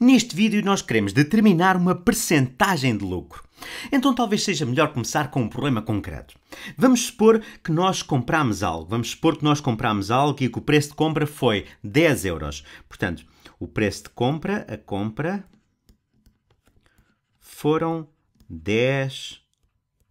Neste vídeo nós queremos determinar uma percentagem de lucro. Então talvez seja melhor começar com um problema concreto. Vamos supor que nós compramos algo, vamos supor que nós compramos algo e que o preço de compra foi 10 euros. Portanto, o preço de compra, a compra, foram 10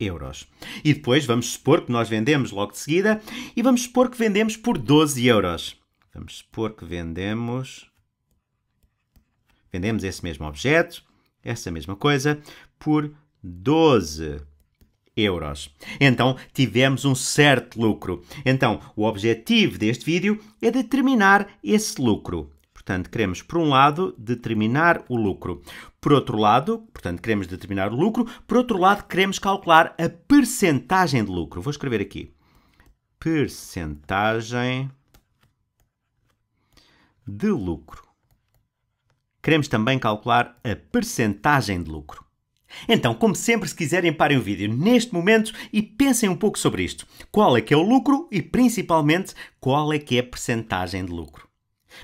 euros. E depois vamos supor que nós vendemos logo de seguida e vamos supor que vendemos por 12 euros. Vamos supor que vendemos Vendemos esse mesmo objeto, essa mesma coisa, por 12 euros. Então tivemos um certo lucro. Então o objetivo deste vídeo é determinar esse lucro. Portanto, queremos, por um lado, determinar o lucro. Por outro lado, portanto, queremos determinar o lucro. Por outro lado, queremos calcular a percentagem de lucro. Vou escrever aqui. Percentagem de lucro queremos também calcular a percentagem de lucro. Então, como sempre, se quiserem, parem o vídeo neste momento e pensem um pouco sobre isto. Qual é que é o lucro e, principalmente, qual é que é a percentagem de lucro?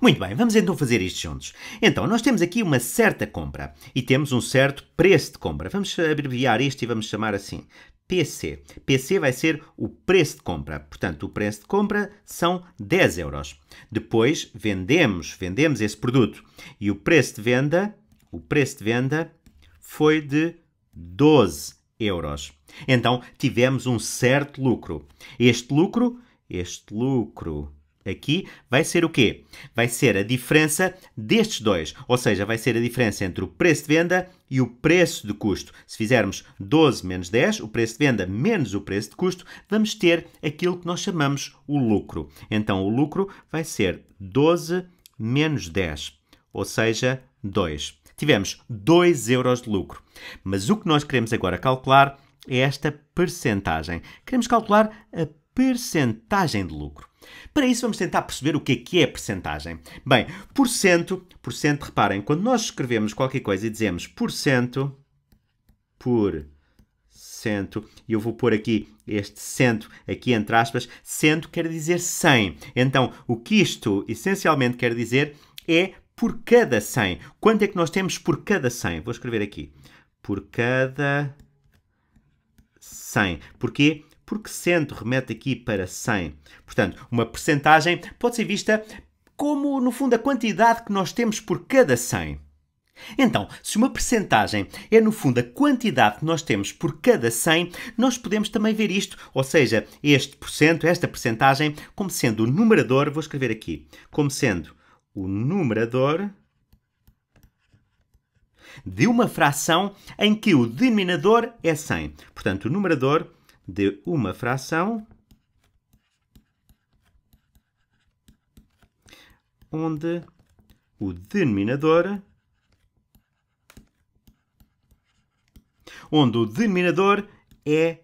Muito bem, vamos então fazer isto juntos. Então, nós temos aqui uma certa compra e temos um certo preço de compra. Vamos abreviar isto e vamos chamar assim PC. PC vai ser o preço de compra. Portanto, o preço de compra são 10 euros. Depois vendemos, vendemos esse produto e o preço de venda, o preço de venda foi de 12 euros. Então tivemos um certo lucro. Este lucro, este lucro aqui vai ser o quê? Vai ser a diferença destes dois, ou seja, vai ser a diferença entre o preço de venda e o preço de custo. Se fizermos 12 menos 10, o preço de venda menos o preço de custo, vamos ter aquilo que nós chamamos o lucro. Então o lucro vai ser 12 menos 10, ou seja, 2. Tivemos 2 euros de lucro. Mas o que nós queremos agora calcular é esta percentagem. Queremos calcular a percentagem de lucro. Para isso vamos tentar perceber o que é que é percentagem. Bem, por cento, por cento, reparem, quando nós escrevemos qualquer coisa e dizemos por cento, por cento, e eu vou pôr aqui este cento, aqui entre aspas, cento quer dizer 100. Então, o que isto essencialmente quer dizer é por cada 100. Quanto é que nós temos por cada 100? Vou escrever aqui. Por cada 100. Porquê? porque 100 remete aqui para 100. Portanto, uma percentagem pode ser vista como, no fundo, a quantidade que nós temos por cada 100. Então, se uma percentagem é no fundo a quantidade que nós temos por cada 100, nós podemos também ver isto, ou seja, este porcento, esta percentagem, como sendo o numerador, vou escrever aqui, como sendo o numerador de uma fração em que o denominador é 100. Portanto, o numerador de uma fração onde o denominador onde o denominador é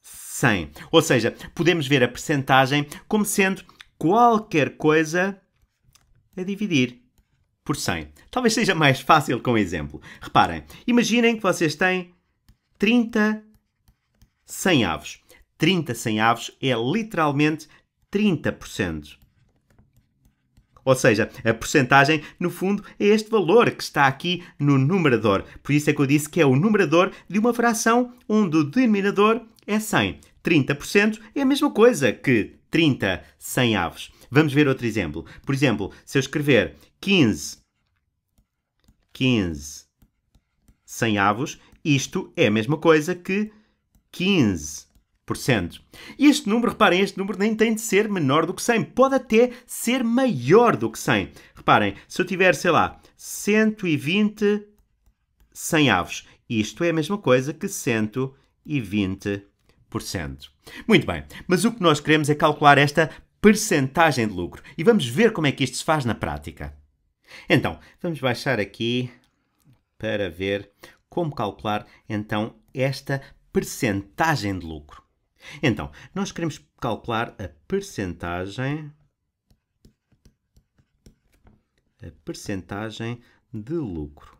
100. Ou seja, podemos ver a percentagem como sendo qualquer coisa a dividir por 100. Talvez seja mais fácil com um exemplo. Reparem, imaginem que vocês têm 30 100 aves. 30 sem aves é literalmente 30%. Ou seja, a porcentagem, no fundo, é este valor que está aqui no numerador. Por isso é que eu disse que é o numerador de uma fração onde o denominador é 100. 30% é a mesma coisa que 30 sem aves. Vamos ver outro exemplo. Por exemplo, se eu escrever 15, 15 sem avos, isto é a mesma coisa que 15%. Este número, reparem, este número nem tem de ser menor do que 100, pode até ser maior do que 100. Reparem, se eu tiver, sei lá, 120 100 aves, isto é a mesma coisa que 120%. Muito bem, mas o que nós queremos é calcular esta percentagem de lucro e vamos ver como é que isto se faz na prática. Então, vamos baixar aqui para ver como calcular então esta percentagem de lucro. Então, nós queremos calcular a percentagem a percentagem de lucro.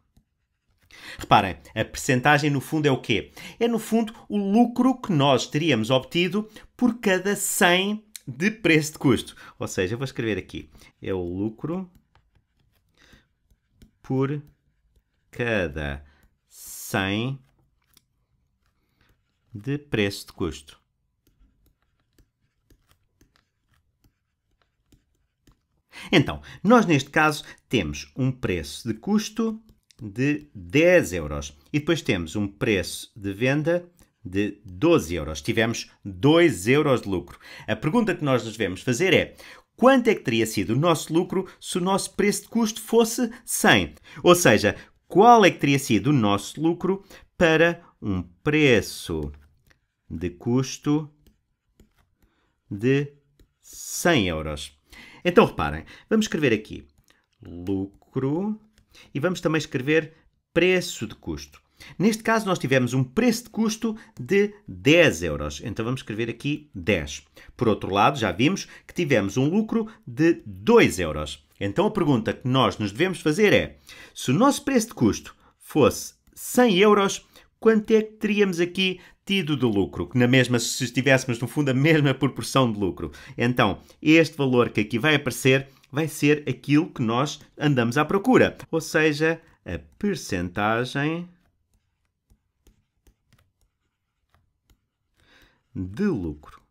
Reparem, a percentagem no fundo é o quê? É no fundo o lucro que nós teríamos obtido por cada 100 de preço de custo. Ou seja, eu vou escrever aqui, é o lucro por cada 100 de preço de custo. Então, nós neste caso temos um preço de custo de 10 euros e depois temos um preço de venda de 12 euros. Tivemos 2 euros de lucro. A pergunta que nós nos devemos fazer é quanto é que teria sido o nosso lucro se o nosso preço de custo fosse 100? Ou seja, qual é que teria sido o nosso lucro para um preço de custo de 100 euros. Então reparem, vamos escrever aqui lucro e vamos também escrever preço de custo. Neste caso, nós tivemos um preço de custo de 10 euros. Então vamos escrever aqui 10. Por outro lado, já vimos que tivemos um lucro de 2 euros. Então a pergunta que nós nos devemos fazer é: se o nosso preço de custo fosse 100 euros, quanto é que teríamos aqui tido de lucro, que na mesma, se estivéssemos no fundo a mesma proporção de lucro. Então, este valor que aqui vai aparecer vai ser aquilo que nós andamos à procura, ou seja, a percentagem de lucro.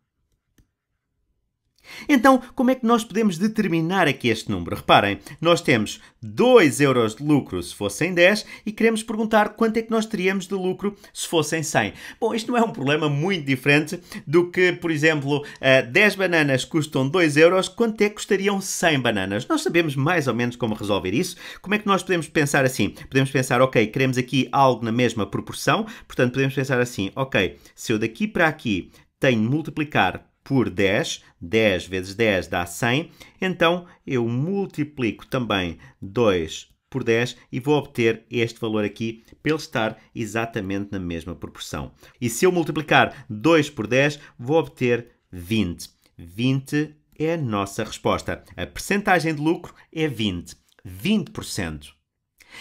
Então, como é que nós podemos determinar aqui este número? Reparem, nós temos 2 euros de lucro se fossem 10 e queremos perguntar quanto é que nós teríamos de lucro se fossem 100. Bom, isto não é um problema muito diferente do que, por exemplo, 10 eh, bananas custam 2 euros, quanto é que custariam 100 bananas? Nós sabemos mais ou menos como resolver isso. Como é que nós podemos pensar assim? Podemos pensar, ok, queremos aqui algo na mesma proporção, portanto podemos pensar assim, ok, se eu daqui para aqui tenho multiplicar por 10, 10 vezes 10 dá 100, então eu multiplico também 2 por 10 e vou obter este valor aqui pelo estar exatamente na mesma proporção. E se eu multiplicar 2 por 10, vou obter 20. 20 é a nossa resposta. A percentagem de lucro é 20. 20%.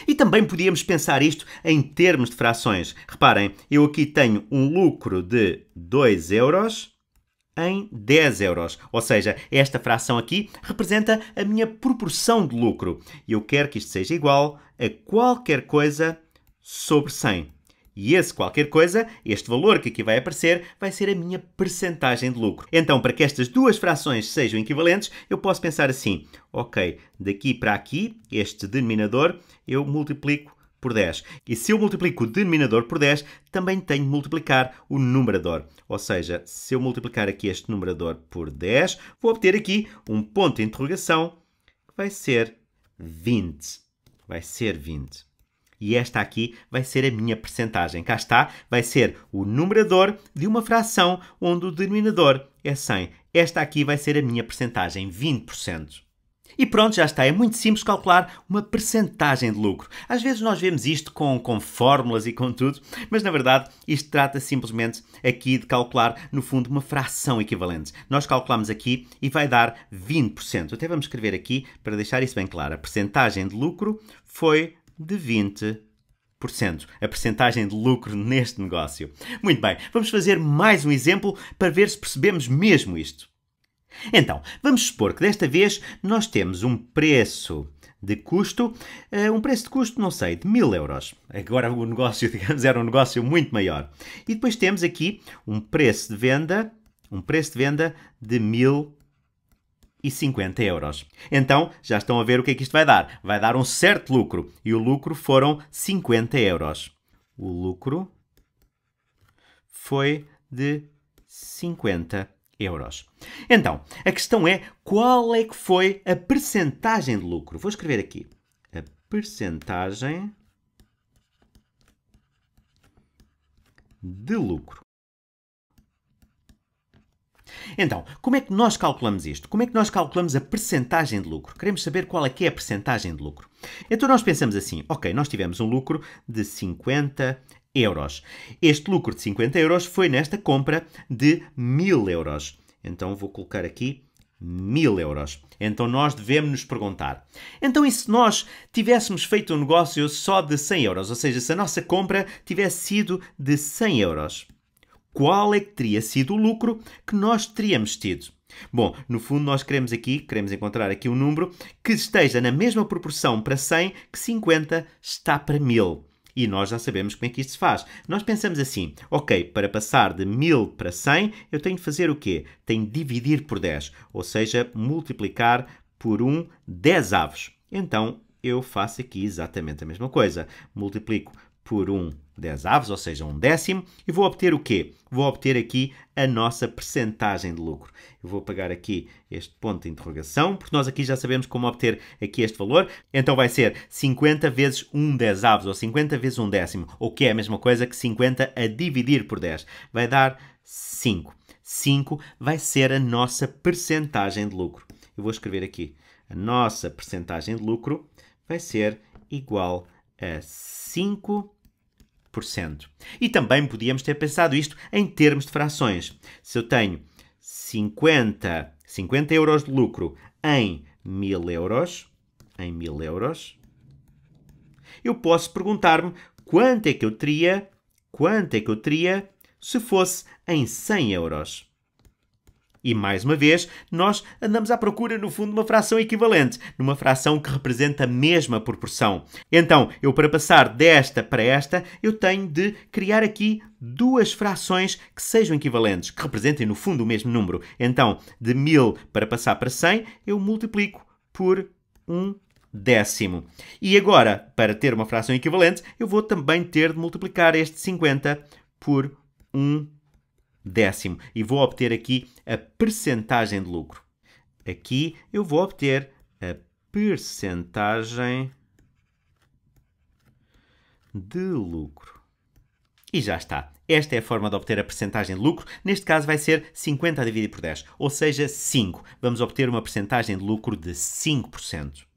E também podíamos pensar isto em termos de frações. Reparem, eu aqui tenho um lucro de 2 euros em 10 euros. Ou seja, esta fração aqui representa a minha proporção de lucro. E eu quero que isto seja igual a qualquer coisa sobre 100. E esse qualquer coisa, este valor que aqui vai aparecer, vai ser a minha percentagem de lucro. Então, para que estas duas frações sejam equivalentes, eu posso pensar assim: ok, daqui para aqui, este denominador, eu multiplico por 10. E se eu multiplico o denominador por 10, também tenho de multiplicar o numerador. Ou seja, se eu multiplicar aqui este numerador por 10, vou obter aqui um ponto de interrogação que vai ser 20. Vai ser 20. E esta aqui vai ser a minha percentagem. Cá está, vai ser o numerador de uma fração onde o denominador é 100. Esta aqui vai ser a minha percentagem, 20%. E pronto, já está. É muito simples calcular uma percentagem de lucro. Às vezes nós vemos isto com, com fórmulas e com tudo, mas na verdade isto trata simplesmente aqui de calcular, no fundo, uma fração equivalente. Nós calculamos aqui e vai dar 20%. Até vamos escrever aqui para deixar isso bem claro. A percentagem de lucro foi de 20%. A percentagem de lucro neste negócio. Muito bem, vamos fazer mais um exemplo para ver se percebemos mesmo isto. Então, vamos supor que desta vez nós temos um preço de custo, eh, um preço de custo, não sei, de mil euros. Agora o negócio, digamos, era um negócio muito maior. E depois temos aqui um preço de venda, um preço de venda de mil e 50 euros. Então, já estão a ver o que é que isto vai dar. Vai dar um certo lucro. E o lucro foram 50 euros. O lucro foi de 50 euros. Então, a questão é qual é que foi a percentagem de lucro? Vou escrever aqui. A percentagem de lucro. Então, como é que nós calculamos isto? Como é que nós calculamos a percentagem de lucro? Queremos saber qual é que é a percentagem de lucro. Então nós pensamos assim, ok, nós tivemos um lucro de 50 euros. Este lucro de 50 euros foi nesta compra de 1000 euros. Então vou colocar aqui 1000 euros. Então nós devemos nos perguntar: então e se nós tivéssemos feito um negócio só de 100 euros? Ou seja, se a nossa compra tivesse sido de 100 euros, qual é que teria sido o lucro que nós teríamos tido? Bom, no fundo nós queremos aqui, queremos encontrar aqui um número que esteja na mesma proporção para 100 que 50 está para 1000. E nós já sabemos como é que isto se faz. Nós pensamos assim, ok, para passar de 1000 para 100, eu tenho de fazer o quê? Tenho de dividir por 10, ou seja, multiplicar por 1 10 avos. Então, eu faço aqui exatamente a mesma coisa. Multiplico por 1 10 aves, ou seja, um décimo, e vou obter o quê? Vou obter aqui a nossa percentagem de lucro. Eu vou pagar aqui este ponto de interrogação, porque nós aqui já sabemos como obter aqui este valor. Então vai ser 50 vezes 1 aves, ou 50 vezes 1 décimo, o que é a mesma coisa que 50 a dividir por 10. Vai dar 5. 5 vai ser a nossa percentagem de lucro. Eu vou escrever aqui. A nossa percentagem de lucro vai ser igual a 5 e também podíamos ter pensado isto em termos de frações. Se eu tenho 50, 50 euros de lucro em 1000 euros, em 1000 euros, eu posso perguntar-me quanto é que eu teria, quanto é que eu teria se fosse em 100 euros. E mais uma vez, nós andamos à procura, no fundo, de uma fração equivalente, numa fração que representa a mesma proporção. Então, eu para passar desta para esta, eu tenho de criar aqui duas frações que sejam equivalentes, que representem, no fundo, o mesmo número. Então, de 1000 para passar para 100, eu multiplico por 1 um décimo. E agora, para ter uma fração equivalente, eu vou também ter de multiplicar este 50 por 1 um décimo e vou obter aqui a percentagem de lucro. Aqui eu vou obter a percentagem de lucro. E já está. Esta é a forma de obter a percentagem de lucro. Neste caso vai ser 50 dividido por 10, ou seja, 5. Vamos obter uma percentagem de lucro de 5%.